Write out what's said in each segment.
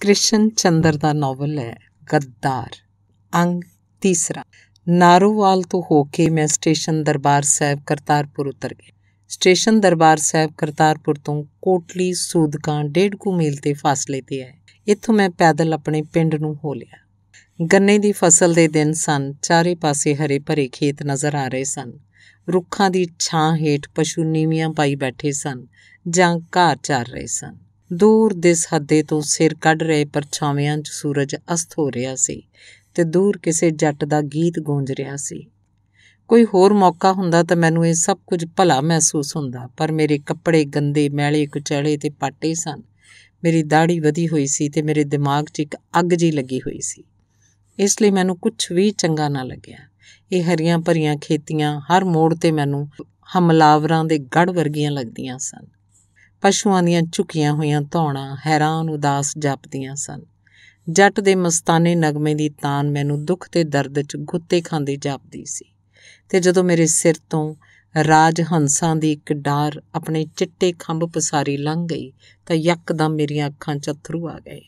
ਕ੍ਰਿਸ਼ਨ ਚੰਦਰ ਦਾ novel ਹੈ ਗੱਦਾਰ ਅੰਗ ਤੀਸਰਾ ਨਾਰੋਵਾਲ ਤੋਂ ਹੋ ਕੇ ਮੈਂ ਸਟੇਸ਼ਨ ਦਰਬਾਰ ਸਾਹਿਬ ਕਰਤਾਰਪੁਰ ਉਤਰ ਗਿਆ ਸਟੇਸ਼ਨ ਦਰਬਾਰ ਸਾਹਿਬ ਕਰਤਾਰਪੁਰ ਤੋਂ ਕੋਟਲੀ ਸੂਦਕਾਂ ਡੇਢ ਕੁ ਮੀਲ ਦੇ ਫਾਸਲੇ ਤੇ ਹੈ ਇੱਥੋਂ ਮੈਂ ਪੈਦਲ ਆਪਣੇ ਪਿੰਡ ਨੂੰ ਹੋ ਲਿਆ ਗੰਨੇ ਦੀ ਫਸਲ ਦੇ ਦਿਨ ਸਨ ਚਾਰੇ ਪਾਸੇ ਹਰੇ ਭਰੇ ਖੇਤ ਨਜ਼ਰ ਆ ਰਹੇ ਸਨ ਰੁੱਖਾਂ ਦੀ ਛਾਂ ਹੇਠ ਪਸ਼ੂ ਨੀਵੀਆਂ ਪਾਈ ਬੈਠੇ ਸਨ ਜਾਂ ਘਾਹ ਚਾਰ ਰਹੇ ਸਨ ਦੂਰ ਦੇ ਸਾਦੇ ਤੋਂ ਸਿਰ ਕੱਢ ਰਹੇ ਪਰਛਾਵਿਆਂ 'ਚ ਸੂਰਜ ਅਸਤ ਹੋ ਰਿਹਾ ਸੀ ਤੇ ਦੂਰ ਕਿਸੇ ਜੱਟ ਦਾ ਗੀਤ ਗੂੰਜ ਰਿਹਾ ਸੀ ਕੋਈ ਹੋਰ ਮੌਕਾ ਹੁੰਦਾ ਤਾਂ ਮੈਨੂੰ ਇਹ ਸਭ ਕੁਝ ਭਲਾ ਮਹਿਸੂਸ ਹੁੰਦਾ ਪਰ ਮੇਰੇ ਕੱਪੜੇ ਗੰਦੇ ਮੈਲੇ ਕੁਚੈਲੇ ਤੇ ਪਾਟੇ ਸਨ ਮੇਰੀ ਦਾੜੀ ਵਧੀ ਹੋਈ ਸੀ ਤੇ ਮੇਰੇ ਦਿਮਾਗ 'ਚ ਇੱਕ ਅੱਗ ਜੀ ਲੱਗੀ ਹੋਈ ਸੀ ਇਸ ਲਈ ਮੈਨੂੰ ਕੁਝ ਵੀ ਚੰਗਾ ਨਾ ਲੱਗਿਆ ਇਹ ਹਰੀਆਂ ਭਰੀਆਂ ਖੇਤੀਆਂ ਹਰ ਮੋੜ ਤੇ ਮੈਨੂੰ ਹਮਲਾਵਰਾਂ ਦੇ ਗੜ ਵਰਗੀਆਂ ਲੱਗਦੀਆਂ ਸਨ ਪਸ਼ੂਆਂ ਦੀਆਂ ਝੁਕੀਆਂ ਹੋਈਆਂ ਧੌਣਾ ਹੈਰਾਨ ਉਦਾਸ ਜਪਦੀਆਂ ਸਨ ਜੱਟ ਦੇ ਮਸਤਾਨੇ ਨਗਮੇ ਦੀ ਤਾਨ ਮੈਨੂੰ ਦੁੱਖ ਤੇ ਦਰਦ 'ਚ ਗੁੱਤੇ ਖਾਂਦੀ ਜਾਪਦੀ ਸੀ ਤੇ ਜਦੋਂ ਮੇਰੇ ਸਿਰ ਤੋਂ ਰਾਜ ਹੰਸਾਂ ਦੀ ਇੱਕ ਡਾਰ ਆਪਣੇ ਚਿੱਟੇ ਖੰਭ ਪਸਾਰੀ ਲੰਘ ਗਈ ਤਾਂ ਯਕਦਮ ਮੇਰੀਆਂ ਅੱਖਾਂ 'ਚ ਅਥਰੂ ਆ ਗਏ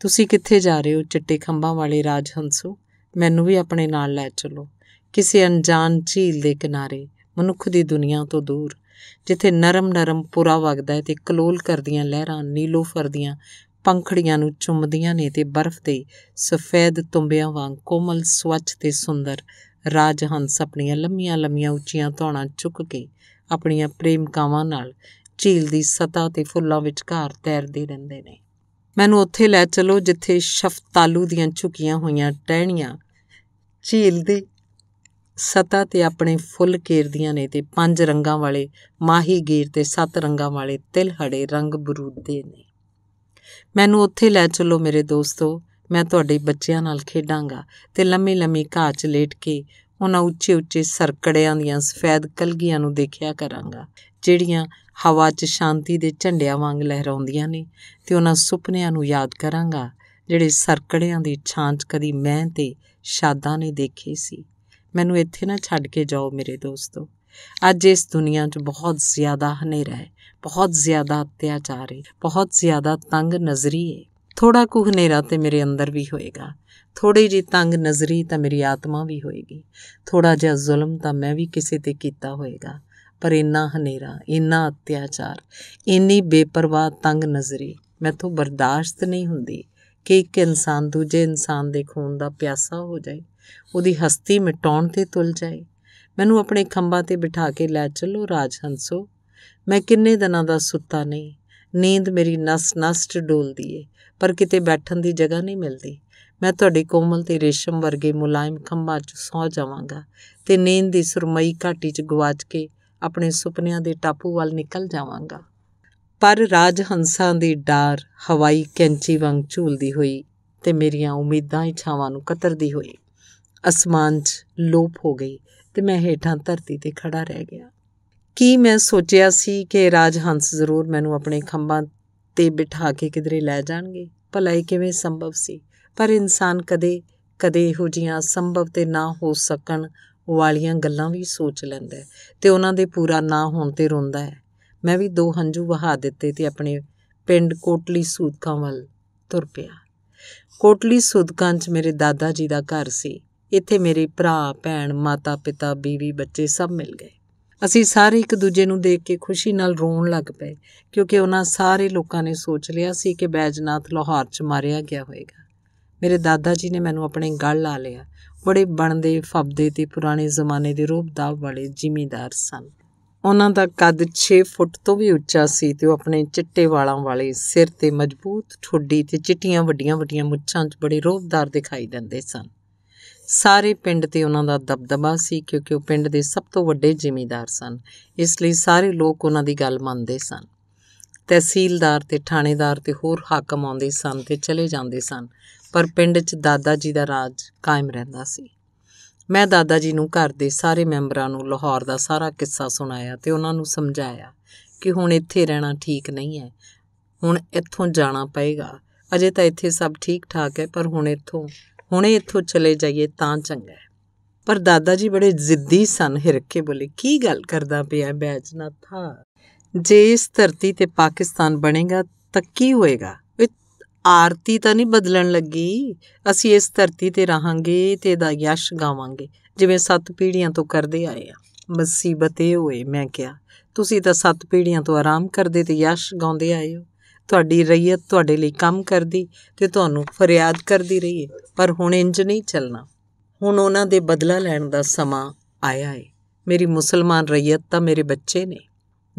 ਤੁਸੀਂ ਕਿੱਥੇ ਜਾ ਰਹੇ ਹੋ ਚਿੱਟੇ ਖੰਭਾਂ ਵਾਲੇ ਰਾਜ ਹੰਸੋ ਮੈਨੂੰ ਵੀ ਆਪਣੇ ਨਾਲ ਲੈ ਚਲੋ ਕਿਸੇ ਅਣਜਾਣ ਝੀਲ ਦੇ ਕਿਨਾਰੇ ਮਨੁੱਖ ਦੀ ਦੁਨੀਆ ਤੋਂ ਦੂਰ ਜਿੱਥੇ ਨਰਮ-ਨਰਮ ਪੁਰਾ ਵਗਦਾ ਹੈ ਤੇ ਕਲੋਲ ਕਰਦੀਆਂ ਲਹਿਰਾਂ ਨੀਲੋ ਫਰਦੀਆਂ ਪੰਖੜੀਆਂ ਨੂੰ ਚੁੰਮਦੀਆਂ ਨੇ ਤੇ ਬਰਫ਼ ਤੇ ਸਫੈਦ ਤੁੰਬਿਆਂ ਵਾਂਗ ਕੋਮਲ ਸਵੱਛ ਤੇ ਸੁੰਦਰ ਰਾਜ ਹੰਸ ਆਪਣੀਆਂ ਲੰਮੀਆਂ-ਲੰਮੀਆਂ ਉੱਚੀਆਂ ਧੌਣਾ ਚੁੱਕ ਕੇ ਆਪਣੀਆਂ ਪ੍ਰੇਮਕਾਵਾਂ ਨਾਲ ਝੀਲ ਦੀ ਸਤਾ ਤੇ ਫੁੱਲਾਂ ਵਿਚਕਾਰ ਤੈਰਦੇ ਰਹਿੰਦੇ ਨੇ ਮੈਨੂੰ ਉੱਥੇ ਲੈ ਚਲੋ ਜਿੱਥੇ ਸ਼ਫਤਾਲੂ ਦੀਆਂ ਝੁਕੀਆਂ ਹੋਈਆਂ ਟਹਿਣੀਆਂ ਝੀਲ ਦੇ ਸਤਾ ਤੇ ਆਪਣੇ ਫੁੱਲ ਕੇਰਦੀਆਂ ਨੇ ਤੇ ਪੰਜ ਰੰਗਾਂ ਵਾਲੇ ਮਾਹੀ ਗੀਰ ਤੇ ਸੱਤ ਰੰਗਾਂ ਵਾਲੇ ਤਿਲ ਹੜੇ ਰੰਗ ਬਰੂਦੇ ਨੇ ਮੈਨੂੰ ਉੱਥੇ ਲੈ ਚੱਲੋ ਮੇਰੇ ਦੋਸਤੋ ਮੈਂ ਤੁਹਾਡੇ ਬੱਚਿਆਂ ਨਾਲ ਖੇਡਾਂਗਾ ਤੇ ਲੰਮੀ ਲੰਮੀ ਘਾਹ 'ਚ ਲੇਟ ਕੇ ਉਹਨਾਂ ਉੱਚੇ ਉੱਚੇ ਸਰਕੜਿਆਂ ਦੀਆਂ ਸਫੈਦ ਕਲਗੀਆਂ ਨੂੰ ਦੇਖਿਆ ਕਰਾਂਗਾ ਜਿਹੜੀਆਂ ਹਵਾ 'ਚ ਸ਼ਾਂਤੀ ਦੇ ਝੰਡਿਆਂ ਵਾਂਗ ਲਹਿਰਾਉਂਦੀਆਂ ਨੇ ਤੇ ਉਹਨਾਂ ਸੁਪਨਿਆਂ ਨੂੰ ਯਾਦ ਕਰਾਂਗਾ ਜਿਹੜੇ ਸਰਕੜਿਆਂ ਦੀ ਛਾਂਚ ਕਦੀ ਮੈਂ ਤੇ ਸ਼ਾਦਾ ਨੇ ਦੇਖੇ ਸੀ ਮੈਨੂੰ ਇੱਥੇ ਨਾ ਛੱਡ ਕੇ ਜਾਓ ਮੇਰੇ ਦੋਸਤੋ ਅੱਜ ਇਸ ਦੁਨੀਆ 'ਚ ਬਹੁਤ ਜ਼ਿਆਦਾ ਹਨੇਰਾ ਹੈ ਬਹੁਤ ਜ਼ਿਆਦਾ ਅਤਿਆਚਾਰ ਹੈ ਬਹੁਤ ਜ਼ਿਆਦਾ ਤੰਗ ਨਜ਼ਰੀ ਹੈ ਥੋੜਾ ਕੁ ਹਨੇਰਾ ਤੇ ਮੇਰੇ ਅੰਦਰ ਵੀ ਹੋਏਗਾ ਥੋੜੀ ਜੀ ਤੰਗ ਨਜ਼ਰੀ ਤਾਂ ਮੇਰੀ ਆਤਮਾ ਵੀ ਹੋਏਗੀ ਥੋੜਾ ਜਿਹਾ ਜ਼ੁਲਮ ਤਾਂ ਮੈਂ ਵੀ ਕਿਸੇ ਤੇ ਕੀਤਾ ਹੋਏਗਾ ਪਰ ਇੰਨਾ ਹਨੇਰਾ ਇੰਨਾ ਅਤਿਆਚਾਰ ਇੰਨੀ ਬੇਪਰਵਾਹ ਤੰਗ ਨਜ਼ਰੀ ਮੈਥੋਂ ਬਰਦਾਸ਼ਤ ਨਹੀਂ ਹੁੰਦੀ ਕਿ ਇੱਕ ਇਨਸਾਨ ਦੂਜੇ ਇਨਸਾਨ ਦੇ ਖੂਨ ਦਾ ਪਿਆਸਾ ਹੋ ਜਾਏ ਉਹਦੀ ਹਸਤੀ ਮਿਟਾਉਣ ਤੇ ਤੁਲ ਜਾਏ ਮੈਨੂੰ ਆਪਣੇ ਖੰਭਾਂ ਤੇ ਬਿਠਾ ਕੇ ਲੈ ਚੱਲੋ ਰਾਜ ਹੰਸੋ ਮੈਂ ਕਿੰਨੇ ਦਿਨਾਂ ਦਾ ਸੁੱਤਾ ਨਹੀਂ ਨੀਂਦ ਮੇਰੀ ਨਸ-ਨਸ ਚ ਡੋਲਦੀ ਏ ਪਰ ਕਿਤੇ ਬੈਠਣ ਦੀ ਜਗ੍ਹਾ ਨਹੀਂ ਮਿਲਦੀ ਮੈਂ ਤੁਹਾਡੇ ਕੋਮਲ ਤੇ ਰੇਸ਼ਮ ਵਰਗੇ ਮੁਲਾਇਮ ਖੰਭਾਂ 'ਚ ਸੌ ਜਾਵਾਂਗਾ ਤੇ ਨੀਂਦ ਦੀ ਸੁਰਮਈ ਘਾਟੀ 'ਚ ਗਵਾਚ ਕੇ ਆਪਣੇ ਸੁਪਨਿਆਂ ਦੇ ਟਾਪੂ ਵੱਲ ਨਿਕਲ ਜਾਵਾਂਗਾ ਪਰ ਰਾਜ ਹੰਸਾਂ ਦੀ ਡਾਰ ਹਵਾਈ ਕੈਂਚੀ ਵਾਂਗ ਝੂਲਦੀ ਹੋਈ ਤੇ ਮੇਰੀਆਂ ਉਮੀਦਾਂ ਇੱਛਾਵਾਂ ਨੂੰ ਕਤਰਦੀ ਹੋਈ ਅਸਮਾਨ 'ਚ ਲੋਪ ਹੋ ਗਈ ਤੇ ਮੈਂ ਹੇਠਾਂ ਧਰਤੀ ਤੇ ਖੜਾ ਰਹਿ ਗਿਆ ਕੀ ਮੈਂ ਸੋਚਿਆ ਸੀ ਕਿ ਰਾਜ ਹੰਸ ਜ਼ਰੂਰ ਮੈਨੂੰ ਆਪਣੇ ਖੰਭਾਂ ਤੇ ਬਿਠਾ ਕੇ ਕਿਧਰੇ ਲੈ ਜਾਣਗੇ ਭਲਾ ਇਹ ਕਿਵੇਂ ਸੰਭਵ ਸੀ ਪਰ ਇਨਸਾਨ ਕਦੇ ਕਦੇ ਇਹੋ ਜੀਆਂ ਸੰਭਵ ਤੇ ਨਾ ਹੋ ਸਕਣ ਵਾਲੀਆਂ ਗੱਲਾਂ ਵੀ ਸੋਚ ਲੈਂਦਾ ਤੇ ਉਹਨਾਂ ਦੇ ਪੂਰਾ ਨਾ ਹੋਣ ਤੇ ਰੋਂਦਾ ਹੈ ਮੈਂ ਵੀ ਦੋ ਹੰਝੂ ਵਹਾ ਦਿੱਤੇ ਤੇ ਆਪਣੇ ਪਿੰਡ ਕੋਟਲੀ ਸੂਦਕਾਂ ਵੱਲ ਤੁਰ ਪਿਆ ਕੋਟਲੀ ਸੂਦਕਾਂ 'ਚ ਮੇਰੇ ਦਾਦਾ ਜੀ ਦਾ ਘਰ ਸੀ ਇੱਥੇ ਮੇਰੇ ਭਰਾ ਭੈਣ ਮਾਤਾ ਪਿਤਾ ਬੀਵੀ ਬੱਚੇ ਸਭ ਮਿਲ ਗਏ ਅਸੀਂ ਸਾਰੇ ਇੱਕ ਦੂਜੇ ਨੂੰ ਦੇਖ ਕੇ ਖੁਸ਼ੀ ਨਾਲ ਰੋਣ ਲੱਗ ਪਏ ਕਿਉਂਕਿ ਉਹਨਾਂ ਸਾਰੇ ਲੋਕਾਂ ਨੇ ਸੋਚ ਲਿਆ ਸੀ ਕਿ ਬੈਜਨਾਥ ਲਾਹੌਰ 'ਚ ਮਾਰਿਆ ਗਿਆ ਹੋਵੇਗਾ ਮੇਰੇ ਦਾਦਾ ਜੀ ਨੇ ਮੈਨੂੰ ਆਪਣੇ ਗਲ ਲਾ ਲਿਆ ਬੜੇ ਬਣਦੇ ਫਬਦੇ ਤੇ ਪੁਰਾਣੇ ਜ਼ਮਾਨੇ ਦੇ ਰੂਪ ਦਾ ਵਾਲੇ ਜ਼ਿਮੀਦਾਰ ਸਨ ਉਹਨਾਂ ਦਾ ਕੱਦ 6 ਫੁੱਟ ਤੋਂ ਵੀ ਉੱਚਾ ਸੀ ਤੇ ਉਹ ਆਪਣੇ ਚਿੱਟੇ ਵਾਲਾਂ ਵਾਲੇ ਸਿਰ ਤੇ ਮਜ਼ਬੂਤ ਠੋਡੀ ਤੇ ਚਿੱਟੀਆਂ ਵੱਡੀਆਂ-ਵੱਡੀਆਂ ਮੁੱਛਾਂ 'ਚ ਬੜੇ ਰੋਬਦਾਰ ਦਿਖਾਈ ਦਿੰਦੇ ਸਨ ਸਾਰੇ ਪਿੰਡ ਤੇ ਉਹਨਾਂ ਦਾ ਦਬਦਬਾ ਸੀ ਕਿਉਂਕਿ ਉਹ ਪਿੰਡ ਦੇ ਸਭ ਤੋਂ ਵੱਡੇ ਜ਼ਿਮੀਂਦਾਰ ਸਨ ਇਸ ਲਈ ਸਾਰੇ ਲੋਕ ਉਹਨਾਂ ਦੀ ਗੱਲ ਮੰਨਦੇ ਸਨ ਤਹਿਸੀਲਦਾਰ ਤੇ ਥਾਣੇਦਾਰ ਤੇ ਹੋਰ ਹਾਕਮ ਆਉਂਦੇ ਸਨ ਤੇ ਚਲੇ ਜਾਂਦੇ ਸਨ ਪਰ ਪਿੰਡ 'ਚ ਦਾਦਾ ਜੀ ਦਾ ਰਾਜ ਕਾਇਮ ਰਹਿੰਦਾ ਸੀ ਮੈਂ ਦਾਦਾ ਜੀ ਨੂੰ ਘਰ ਦੇ ਸਾਰੇ ਮੈਂਬਰਾਂ ਨੂੰ ਲਾਹੌਰ ਦਾ ਸਾਰਾ ਕਿੱਸਾ ਸੁਣਾਇਆ ਤੇ ਉਹਨਾਂ ਨੂੰ ਸਮਝਾਇਆ ਕਿ ਹੁਣ ਇੱਥੇ ਰਹਿਣਾ ਠੀਕ ਨਹੀਂ ਹੈ ਹੁਣ ਇੱਥੋਂ ਜਾਣਾ ਪਏਗਾ ਅਜੇ ਤਾਂ ਇੱਥੇ ਸਭ ਠੀਕ ਠਾਕ ਹੈ ਪਰ ਹੁਣ ਇੱਥੋਂ ਹੁਣੇ ਇੱਥੋਂ ਚਲੇ ਜਾਈਏ ਤਾਂ ਚੰਗਾ ਹੈ ਪਰ ਦਾਦਾ ਜੀ ਬੜੇ ਜ਼ਿੱਦੀ ਸਨ ਕੇ ਬੋਲੇ ਕੀ ਗੱਲ ਕਰਦਾ ਪਿਆ ਬੈਜਨਾਥਾ ਜੇ ਇਸ ਧਰਤੀ ਤੇ ਪਾਕਿਸਤਾਨ ਬਣੇਗਾ ਤਾਂ ਕੀ ਹੋਏਗਾ ਆਰਤੀ ਤਾਂ ਨਹੀਂ ਬਦਲਣ ਲੱਗੀ ਅਸੀਂ ਇਸ ਧਰਤੀ ਤੇ ਰਹਾਂਗੇ ਤੇ ਦਾ ਯਸ਼ ਗਾਵਾਂਗੇ ਜਿਵੇਂ ਸੱਤ ਪੀੜ੍ਹੀਆਂ ਤੋਂ ਕਰਦੇ ਆਏ ਆ ਮਸੀਬਤੇ ਹੋਏ ਮੈਂ ਕਿਹਾ ਤੁਸੀਂ ਤਾਂ ਸੱਤ ਪੀੜ੍ਹੀਆਂ ਤੋਂ ਆਰਾਮ ਕਰਦੇ ਤੇ ਯਸ਼ ਗਾਉਂਦੇ ਆਏ ਹੋ ਤੁਹਾਡੀ ਰਈਅਤ ਤੁਹਾਡੇ ਲਈ ਕੰਮ ਕਰਦੀ ਤੇ ਤੁਹਾਨੂੰ ਫਰਿਆਦ ਕਰਦੀ ਰਹੀ ਹੈ ਪਰ ਹੁਣ ਇੰਜ ਨਹੀਂ ਚੱਲਣਾ ਹੁਣ ਉਹਨਾਂ ਦੇ ਬਦਲਾ ਲੈਣ ਦਾ ਸਮਾਂ ਆਇਆ ਹੈ ਮੇਰੀ ਮੁਸਲਮਾਨ ਰਈਅਤ ਤਾਂ ਮੇਰੇ ਬੱਚੇ ਨੇ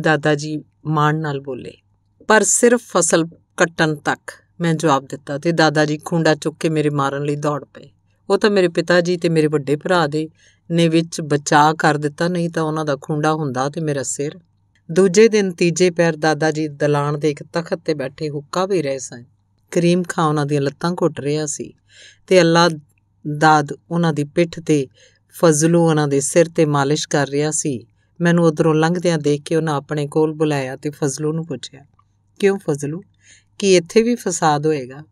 ਦਾਦਾ ਜੀ ਮਾਣ ਨਾਲ ਬੋਲੇ ਪਰ ਸਿਰਫ ਫਸਲ ਕੱਟਣ ਤੱਕ ਮੈਂ ਜਵਾਬ ਦਿੱਤਾ ਤੇ ਦਾਦਾ ਜੀ ਖੁੰਡਾ ਚੁੱਕ ਕੇ ਮੇਰੇ ਮਾਰਨ ਲਈ ਦੌੜ ਪਏ ਉਹ ਤਾਂ ਮੇਰੇ ਪਿਤਾ ਜੀ ਤੇ ਮੇਰੇ ਵੱਡੇ ਭਰਾ ਦੇ ਨੇ ਵਿੱਚ ਬਚਾ ਕਰ ਦਿੱਤਾ ਨਹੀਂ ਤਾਂ ਉਹਨਾਂ ਦਾ ਖੁੰਡਾ ਹੁੰਦਾ ਤੇ ਮੇਰਾ ਸਿਰ ਦੂਜੇ ਦਿਨ ਤੀਜੇ ਪੈਰ ਦਾਦਾ ਜੀ ਦਲਾਨ ਦੇ ਇੱਕ ਤਖਤ ਤੇ ਬੈਠੇ ਹੁੱਕਾ ਵੀ ਰਹੇ ਸਨ ਕਰੀਮ ਖਾਂ ਉਹਨਾਂ ਦੀਆਂ ਲੱਤਾਂ ਘੁੱਟ ਰਿਹਾ ਸੀ ਤੇ ਅੱਲਾ ਦਾਦ ਉਹਨਾਂ ਦੀ ਪਿੱਠ ਤੇ ਫਜ਼ਲੂ ਉਹਨਾਂ ਦੇ ਸਿਰ ਤੇ ਮਾਲਿਸ਼ ਕਰ ਰਿਹਾ ਸੀ ਮੈਨੂੰ ਉਧਰੋਂ ਲੰਘਦਿਆਂ ਦੇਖ ਕੇ ਉਹਨਾਂ ਆਪਣੇ ਕੋਲ ਬੁਲਾਇਆ ਤੇ ਫਜ਼ਲੂ ਨੂੰ ਪੁੱਛਿਆ ਕਿਉਂ ਫਜ਼ਲੂ ਕਿ ਇੱਥੇ ਵੀ ਫਸਾਦ ਹੋਏਗਾ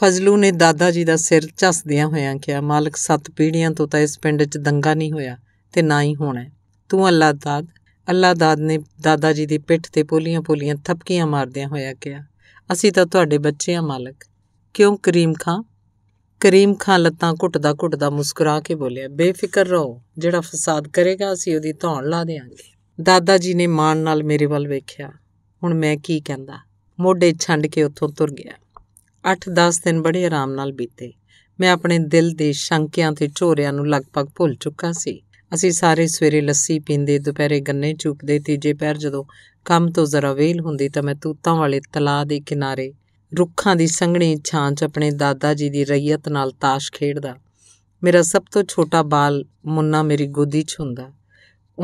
ਫਜ਼ਲੂ ਨੇ ਦਾਦਾ ਜੀ ਦਾ ਸਿਰ ਝਸਦਿਆਂ ਹੋਇਆਂ ਕਿਹਾ ਮਾਲਕ ਸੱਤ ਪੀੜੀਆਂ ਤੋਂ ਤਾਂ ਇਸ ਪਿੰਡ 'ਚ ਦੰਗਾ ਨਹੀਂ ਹੋਇਆ ਤੇ ਨਾ ਹੀ ਹੋਣਾ ਤੂੰ ਅੱਲਾ ਦਾਦ ਅੱਲਾ ਦਾਦ ਨੇ ਦਾਦਾ ਜੀ ਦੀ ਪਿੱਠ ਤੇ ਪੋਲੀਆਂ-ਪੋਲੀਆਂ ਥਪਕੀਆਂ ਮਾਰਦਿਆਂ ਹੋਇਆ ਕਿਹਾ ਅਸੀਂ ਤਾਂ ਤੁਹਾਡੇ ਬੱਚੇ ਆ ਮਾਲਕ ਕਿਉਂ ਕਰੀਮ ਖਾਂ ਕਰੀਮ ਖਾਂ ਲੱਤਾਂ ਘੁੱਟਦਾ ਘੁੱਟਦਾ ਮੁਸਕਰਾ ਕੇ ਬੋਲਿਆ ਬੇਫਿਕਰ ਰਹੋ ਜਿਹੜਾ ਫਸਾਦ ਕਰੇਗਾ ਅਸੀਂ ਉਹਦੀ ਧੌਣ ਲਾ ਦੇਾਂਗੇ ਦਾਦਾ ਜੀ ਨੇ ਮਾਣ ਨਾਲ ਮੇਰੇ ਵੱਲ ਵੇਖਿਆ ਹੁਣ ਮੈਂ ਕੀ ਕਹਿੰਦਾ ਮੋਢੇ ਛੰਡ ਕੇ ਉੱਥੋਂ ਤੁਰ ਗਿਆ 8-10 ਦਿਨ ਬੜੇ ਆਰਾਮ ਨਾਲ ਬੀਤੇ ਮੈਂ ਆਪਣੇ ਦਿਲ ਦੇ ਸ਼ੰਕਿਆਂ ਤੇ ਝੋਰਿਆਂ ਨੂੰ ਲਗਭਗ ਭੁੱਲ ਚੁੱਕਾ ਸੀ ਅਸੀਂ ਸਾਰੇ ਸਵੇਰੇ ਲੱਸੀ ਪੀਂਦੇ ਦੁਪਹਿਰੇ ਗੰਨੇ ਚੂਪਦੇ ਤੀਜੇ ਪੈਰ ਜਦੋਂ ਕੰਮ ਤੋਂ ਜ਼ਰਾ ਵੇਲ ਹੁੰਦੀ ਤਾਂ ਮੈਂ ਤੂਤਾਂ ਵਾਲੇ ਤਲਾਅ ਦੇ ਕਿਨਾਰੇ ਰੁੱਖਾਂ ਦੀ ਸੰਘਣੀ ਛਾਂ 'ਚ ਆਪਣੇ ਦਾਦਾ ਜੀ ਦੀ ਰਈਅਤ ਨਾਲ ਤਾਸ਼ ਖੇਡਦਾ ਮੇਰਾ ਸਭ ਤੋਂ ਛੋਟਾ ਬਾਲ ਮੁੰਨਾ ਮੇਰੀ ਗੋਦੀ 'ਚ ਹੁੰਦਾ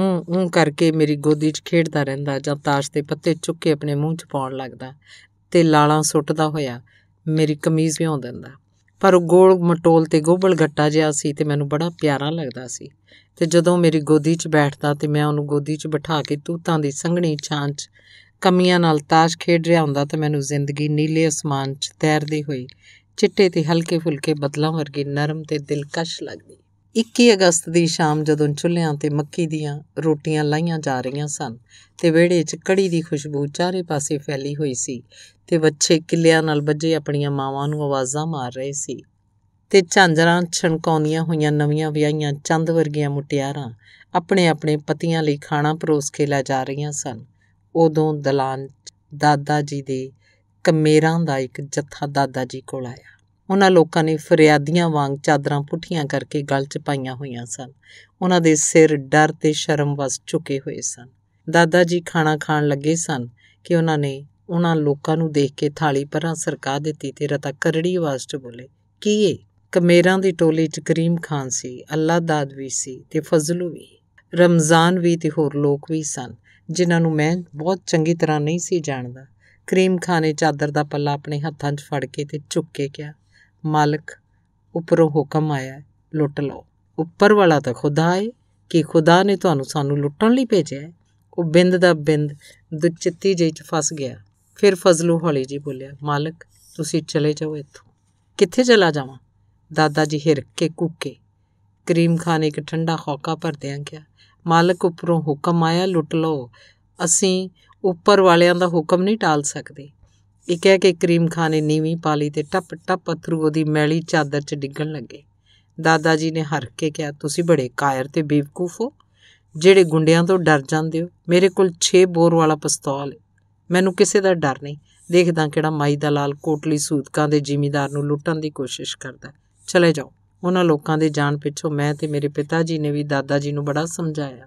ਉਂ ਉਂ ਕਰਕੇ ਮੇਰੀ ਗੋਦੀ 'ਚ ਖੇਡਦਾ ਰਹਿੰਦਾ ਜਾਂ ਤਾਸ਼ ਦੇ ਪੱਤੇ ਚੁੱਕ ਕੇ ਆਪਣੇ ਮੂੰਹ 'ਚ ਪਾਉਣ ਲੱਗਦਾ ਤੇ ਲਾਲਾਂ ਸੁੱਟਦਾ ਹੋਇਆ ਮੇਰੀ ਕਮੀਜ਼ ਵਿਉਂ ਦਿੰਦਾ ਪਰ ਗੋਲ ਮਟੋਲ ਤੇ ਗੋਬਲ ਗੱਟਾ ਜਿਹਾ ਸੀ ਤੇ ਮੈਨੂੰ ਬੜਾ ਪਿਆਰਾ ਲੱਗਦਾ ਸੀ ਤੇ ਜਦੋਂ ਮੇਰੀ ਗੋਦੀ 'ਚ ਬੈਠਦਾ ਤੇ ਮੈਂ ਉਹਨੂੰ ਗੋਦੀ 'ਚ ਬਿਠਾ ਕੇ ਤੂਤਾਂ ਦੀ ਸੰਘਣੀ 'ਚ ਕਮੀਆਂ ਨਾਲ ਤਾਸ਼ ਖੇਡ ਰਿਹਾ ਹੁੰਦਾ ਤੇ ਮੈਨੂੰ ਜ਼ਿੰਦਗੀ ਨੀਲੇ ਅਸਮਾਨ 'ਚ ਤੈਰਦੀ ਹੋਈ ਚਿੱਟੇ ਤੇ ਹਲਕੇ ਫੁਲਕੇ ਬੱਦਲਾਂ ਵਰਗੀ ਨਰਮ ਤੇ ਦਿਲਕਸ਼ ਲੱਗਦੀ 21 ਅਗਸਤ ਦੀ ਸ਼ਾਮ ਜਦੋਂ ਚੁੱਲ੍ਹਿਆਂ ਤੇ ਮੱਕੀ ਦੀਆਂ ਰੋਟੀਆਂ ਲਾਈਆਂ ਜਾ ਰਹੀਆਂ ਸਨ ਤੇ ਵਿਹੜੇ 'ਚ ਕੜੀ ਦੀ ਖੁਸ਼ਬੂ ਚਾਰੇ ਪਾਸੇ ਫੈਲੀ ਹੋਈ ਸੀ ਤੇ ਬੱਚੇ ਕਿੱਲਿਆਂ ਨਾਲ ਵੱਜੇ ਆਪਣੀਆਂ ਮਾਵਾਂ ਨੂੰ ਆਵਾਜ਼ਾਂ ਮਾਰ ਰਹੇ ਸੀ ਤੇ ਝਾਂਜਰਾਂ ਛਣਕਾਉਂਦੀਆਂ ਹੋਈਆਂ ਨਵੀਆਂ ਵਿਆਹੀਆਂ ਚੰਦ ਵਰਗੀਆਂ ਮੁਟਿਆਰਾਂ ਆਪਣੇ ਆਪਣੇ ਪਤੀਆਂ ਲਈ ਖਾਣਾ ਪਰੋਸ ਕੇ ਲੈ ਜਾ ਰਹੀਆਂ ਸਨ ਉਦੋਂ ਦਲਾਨ ਦਾਦਾ ਜੀ ਦੇ ਕਮੇਰਾਂ ਦਾ ਇੱਕ ਜੱਥਾ ਦਾਦਾ ਜੀ ਕੋਲ ਆਇਆ ਉਹਨਾਂ ਲੋਕਾਂ ਨੇ ਫਰਿਆਦੀਆਂ ਵਾਂਗ ਚਾਦਰਾਂ ਪੁੱਠੀਆਂ ਕਰਕੇ ਗਲ 'ਚ ਪਾਈਆਂ ਹੋਈਆਂ ਸਨ ਉਹਨਾਂ ਦੇ ਸਿਰ ਡਰ ਤੇ ਸ਼ਰਮ ਵਸ ਚੁੱਕੇ ਹੋਏ ਸਨ ਦਾਦਾ ਜੀ ਖਾਣਾ ਖਾਣ ਲੱਗੇ ਸਨ ਕਿ ਉਹਨਾਂ ਨੇ ਉਹਨਾਂ ਲੋਕਾਂ ਨੂੰ ਦੇਖ ਕੇ ਥਾਲੀ ਪਰਾਂ ਸਰਕਾ ਦਿੱਤੀ ਤੇ ਰਤਾ ਕਰੜੀ ਆਵਾਜ਼ 'ਚ ਬੋਲੇ ਕੀ ਇਹ ਕਮੇਰਾਂ ਦੀ ਟੋਲੀ 'ਚ ਕਰੀਮ ਖਾਨ ਸੀ ਅੱਲਾ ਦਾਦ ਵੀ ਸੀ ਤੇ ਫਜ਼ਲੂ ਵੀ ਰਮਜ਼ਾਨ ਵੀ ਤੇ ਹੋਰ ਲੋਕ ਵੀ ਸਨ ਜਿਨ੍ਹਾਂ ਨੂੰ ਮੈਂ ਬਹੁਤ ਚੰਗੀ ਤਰ੍ਹਾਂ ਨਹੀਂ ਸੀ ਜਾਣਦਾ ਕਰੀਮ ਖਾਨ ਨੇ ਚਾਦਰ ਦਾ ਪੱਲਾ ਆਪਣੇ ਹੱਥਾਂ 'ਚ ਫੜ ਕੇ ਤੇ ਝੁੱਕ ਕੇ ਕਿਹਾ ਮਾਲਕ ਉੱਪਰੋਂ ਹੁਕਮ ਆਇਆ ਲੁੱਟ ਲਓ ਉੱਪਰ ਵਾਲਾ ਤਾਂ ਖੁਦਾ ਹੈ ਕਿ ਖੁਦਾ ਨੇ ਤੁਹਾਨੂੰ ਸਾਨੂੰ ਲੁੱਟਣ ਲਈ ਭੇਜਿਆ ਉਹ ਬਿੰਦ ਦਾ ਬਿੰਦ ਦੁਚਿੱਤੀ ਜਿਹੀ ਚ ਫਸ ਗਿਆ ਫਿਰ ਫਜ਼ਲੂ ਹੌਲੀ ਜੀ ਬੋਲਿਆ ਮਾਲਕ ਤੁਸੀਂ ਚਲੇ ਜਾਓ ਇੱਥੋਂ ਕਿੱਥੇ ਚਲਾ ਜਾਵਾਂ ਦਾਦਾ ਜੀ ਹਿਰਕ ਕੇ ਕੁੱਕੇ ਕਰੀਮ ਖਾਨ ਇੱਕ ਠੰਡਾ ਹੌਕਾ ਭਰਦਿਆਂ ਗਿਆ ਮਾਲਕ ਉੱਪਰੋਂ ਹੁਕਮ ਆਇਆ ਲੁੱਟ ਲਓ ਅਸੀਂ ਉੱਪਰ ਵਾਲਿਆਂ ਦਾ ਹੁਕਮ ਨਹੀਂ ਟਾਲ ਸਕਦੇ ਇਹ ਕਹਿ ਕੇ ਕਰੀਮ ਖਾਨ ਨੇ ਨੀਵੀਂ ਪਾਲੀ ਤੇ ਟੱਪ ਟੱਪ ਅਥਰੂ ਉਹਦੀ ਮੈਲੀ ਚਾਦਰ 'ਚ ਡਿੱਗਣ ਲੱਗੇ ਦਾਦਾ ਜੀ ਨੇ ਹਰ ਕੇ ਕਿਹਾ ਤੁਸੀਂ ਬੜੇ ਕਾਇਰ ਤੇ ਬੇਵਕੂਫ ਹੋ ਜਿਹੜੇ ਗੁੰਡਿਆਂ ਤੋਂ ਡਰ ਜਾਂਦੇ ਹੋ ਮੇਰੇ ਕੋਲ 6 ਬੋਰ ਵਾਲਾ ਪਿਸਤੌਲ ਹੈ ਮੈਨੂੰ ਕਿਸੇ ਦਾ ਡਰ ਨਹੀਂ ਦੇਖਦਾ ਕਿਹੜਾ ਮਾਈ ਦਾ ਲਾਲ ਕੋਟਲੀ ਸੂਦਕਾਂ ਦੇ ਜ਼ਿਮੀਦਾਰ ਨੂੰ ਲੁੱਟਣ ਦੀ ਕੋਸ਼ਿਸ਼ ਕਰਦਾ ਚਲੇ ਜਾਓ ਉਹਨਾਂ ਲੋਕਾਂ ਦੇ ਜਾਣ ਪਿੱਛੋਂ ਮੈਂ ਤੇ ਮੇਰੇ ਪਿਤਾ ਜੀ ਨੇ ਵੀ ਦਾਦਾ ਜੀ ਨੂੰ ਬੜਾ ਸਮਝਾਇਆ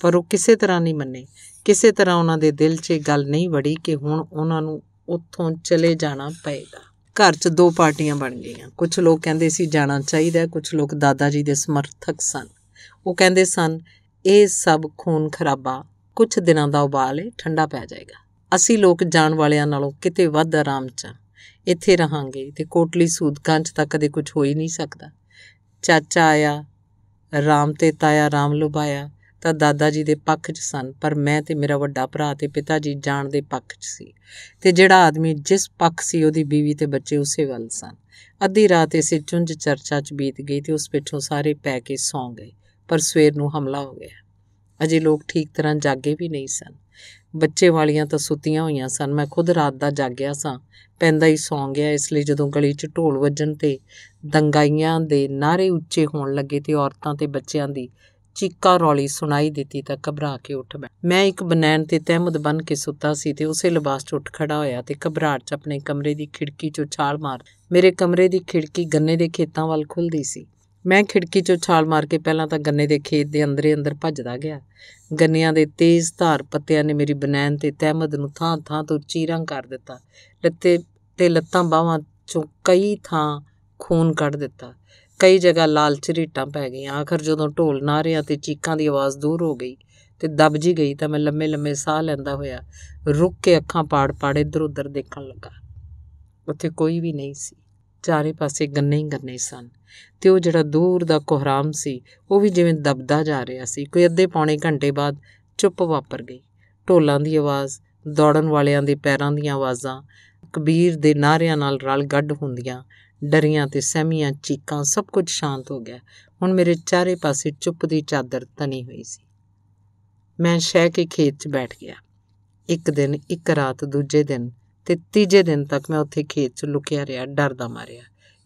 ਪਰ ਉਹ ਕਿਸੇ ਤਰ੍ਹਾਂ ਨਹੀਂ ਮੰਨੇ ਕਿਸੇ ਤਰ੍ਹਾਂ ਉਹਨਾਂ ਦੇ ਦਿਲ 'ਚ ਗੱਲ ਨਹੀਂ ਵੜੀ ਕਿ ਹੁਣ ਉਹਨਾਂ ਨੂੰ ਉੱਥੋਂ ਚਲੇ ਜਾਣਾ ਪਏਗਾ ਘਰ 'ਚ ਦੋ ਪਾਰਟੀਆਂ ਬਣ ਗਈਆਂ ਕੁਝ ਲੋਕ ਕਹਿੰਦੇ ਸੀ ਜਾਣਾ ਚਾਹੀਦਾ ਕੁਝ ਲੋਕ ਦਾਦਾ ਜੀ ਦੇ ਸਮਰਥਕ ਸਨ ਉਹ ਕਹਿੰਦੇ ਸਨ ਇਹ ਸਭ ਖੂਨ ਖਰਾਬਾ ਕੁਝ ਦਿਨਾਂ ਦਾ ਉਬਾਲ ਹੈ ਠੰਡਾ ਪੈ ਜਾਏਗਾ ਅਸੀਂ ਲੋਕ ਜਾਣ ਵਾਲਿਆਂ ਨਾਲੋਂ ਕਿਤੇ ਵੱਧ ਆਰਾਮ 'ਚ ਇੱਥੇ ਰਹਾਂਗੇ ਤੇ ਕੋਟਲੀ ਸੂਦਕਾਂ 'ਚ ਤਾਂ ਕਦੇ ਕੁਝ ਹੋ ਹੀ ਨਹੀਂ ਸਕਦਾ ਚਾਚਾ ਆਇਆ ਰਾਮ ਤੇ ਤਾਇਆ ਰਾਮ ਲੁਭਾਇਆ ਤਾਂ ਦਾਦਾ ਜੀ ਦੇ ਪੱਖ 'ਚ ਸਨ ਪਰ ਮੈਂ ਤੇ ਮੇਰਾ ਵੱਡਾ ਭਰਾ ਤੇ ਪਿਤਾ ਜੀ ਜਾਣ ਦੇ ਪੱਖ 'ਚ ਸੀ ਤੇ ਜਿਹੜਾ ਆਦਮੀ ਜਿਸ ਪੱਖ ਸੀ ਉਹਦੀ ਬੀਵੀ ਤੇ ਬੱਚੇ ਉਸੇ ਵੱਲ ਸਨ ਅੱਧੀ ਰਾਤ ਇਸੇ ਚੁੰਝ ਚਰਚਾ 'ਚ ਬੀਤ ਗਈ ਤੇ ਉਸ ਪਿੱਛੋਂ ਸਾਰੇ ਪੈ ਕੇ ਸੌਂ ਗਏ ਪਰ ਸਵੇਰ ਨੂੰ ਹਮਲਾ ਹੋ ਗਿਆ ਅਜੇ ਲੋਕ ਠੀਕ ਤਰ੍ਹਾਂ ਜਾਗੇ ਵੀ ਨਹੀਂ ਸਨ ਬੱਚੇ ਵਾਲੀਆਂ ਤਾਂ ਸੁੱਤੀਆਂ ਹੋਈਆਂ ਸਨ ਮੈਂ ਖੁਦ ਰਾਤ ਦਾ ਜਾਗਿਆ ਸਾਂ ਪੈਂਦਾ ਹੀ ਸੌਂ ਗਿਆ ਇਸ ਲਈ ਜਦੋਂ ਗਲੀ 'ਚ ਢੋਲ ਵੱਜਣ ਤੇ ਦੰਗਾਈਆਂ ਦੇ ਨਾਰੇ ਉੱਚੇ ਹੋਣ ਲੱਗੇ ਤੇ ਔਰਤਾਂ ਤੇ ਬੱਚਿਆਂ ਦੀ ਚੀਕਾ ਰੌਲੀ ਸੁਣਾਈ ਦਿੱਤੀ ਤਾਂ ਘਬਰਾ ਕੇ ਉੱਠ ਬੈ ਮੈਂ ਇੱਕ ਬਨੈਣ ਤੇ ਤਹਿਮਦ ਬਨ ਕੇ ਸੁੱਤਾ ਸੀ ਤੇ ਉਸੇ ਲਿਬਾਸ 'ਚ ਉੱਠ ਖੜਾ ਹੋਇਆ ਤੇ ਘਬਰਾਟ 'ਚ ਆਪਣੇ ਕਮਰੇ ਦੀ ਖਿੜਕੀ 'ਚੋਂ ਛਾਲ ਮਾਰ ਮੇਰੇ ਕਮਰੇ ਦੀ ਖਿੜਕੀ ਗੰਨੇ ਦੇ ਖੇਤਾਂ ਵੱਲ ਖੁੱਲਦੀ ਸੀ ਮੈਂ ਖਿੜਕੀ 'ਚੋਂ ਛਾਲ ਮਾਰ ਕੇ ਪਹਿਲਾਂ ਤਾਂ ਗੰਨੇ ਦੇ ਖੇਤ ਦੇ ਅੰਦਰੇ ਅੰਦਰ ਭੱਜਦਾ ਗਿਆ ਗੰਨਿਆਂ ਦੇ ਤੇਜ਼ ਧਾਰ ਪੱਤਿਆਂ ਨੇ ਮੇਰੀ ਬਨੈਣ ਤੇ ਤਹਿਮਦ ਨੂੰ ਥਾਂ-ਥਾਂ ਤੋਂ ਚੀਰਾਂ ਕਰ ਦਿੱਤਾ ਲੱਤੇ ਤੇ ਲੱਤਾਂ ਬਾਹਾਂ 'ਚੋਂ ਕਈ ਥਾਂ ਖੂਨ ਕੱਢ ਦਿੱਤਾ ਕਈ ਜਗ੍ਹਾ ਲਾਲ ਝਰੀਟਾਂ ਪੈ ਗਈਆਂ ਆਖਰ ਜਦੋਂ ਢੋਲ ਨਾਰਿਆਂ ਤੇ ਚੀਕਾਂ ਦੀ ਆਵਾਜ਼ ਦੂਰ ਹੋ ਗਈ ਤੇ ਦਬ ਜੀ ਗਈ ਤਾਂ ਮੈਂ ਲੰਮੇ ਲੰਮੇ ਸਾਹ ਲੈਂਦਾ ਹੋਇਆ ਰੁੱਕ ਕੇ ਅੱਖਾਂ ਪਾੜ ਪਾੜ ਇੱਧਰ ਉੱਧਰ ਦੇਖਣ ਲੱਗਾ ਉੱਥੇ ਕੋਈ ਵੀ ਨਹੀਂ ਸੀ ਚਾਰੇ ਪਾਸੇ ਗੰਨੇ ਹੀ ਗੰਨੇ ਸਨ ਤੇ ਉਹ ਜਿਹੜਾ ਦੂਰ ਦਾ ਕੋਹਰਾਮ ਸੀ ਉਹ ਵੀ ਜਿਵੇਂ ਦਬਦਾ ਜਾ ਰਿਹਾ ਸੀ ਕੋਈ ਅੱਧੇ ਪੌਣੇ ਘੰਟੇ ਬਾਅਦ ਚੁੱਪ ਵਾਪਰ ਗਈ ਢੋਲਾਂ ਦੀ ਆਵਾਜ਼ ਦੌੜਨ ਵਾਲਿਆਂ ਦੇ ਪੈਰਾਂ ਦੀਆਂ ਆਵਾਜ਼ਾਂ ਕਬੀਰ ਦੇ ਨਾਰਿਆਂ ਨਾਲ ਰਲ ਗੱਡ ਹੁੰਦੀਆਂ ਡਰੀਆਂ ਤੇ ਸਹਿਮੀਆਂ ਚੀਕਾਂ ਸਭ ਕੁਝ ਸ਼ਾਂਤ ਹੋ ਗਿਆ ਹੁਣ ਮੇਰੇ ਚਾਰੇ ਪਾਸੇ ਚੁੱਪ ਦੀ ਚਾਦਰ ਤਣੀ ਹੋਈ ਸੀ ਮੈਂ ਸ਼ਹਿ ਕੇ ਖੇਤ 'ਚ ਬੈਠ ਗਿਆ ਇੱਕ ਦਿਨ ਇੱਕ ਰਾਤ ਦੂਜੇ ਦਿਨ ਤੇ ਤੀਜੇ ਦਿਨ ਤੱਕ ਮੈਂ ਉੱਥੇ ਖੇਤ 'ਚ ਲੁਕਿਆ ਰਿਹਾ ਡਰਦਾ ਮਾਰਿਆ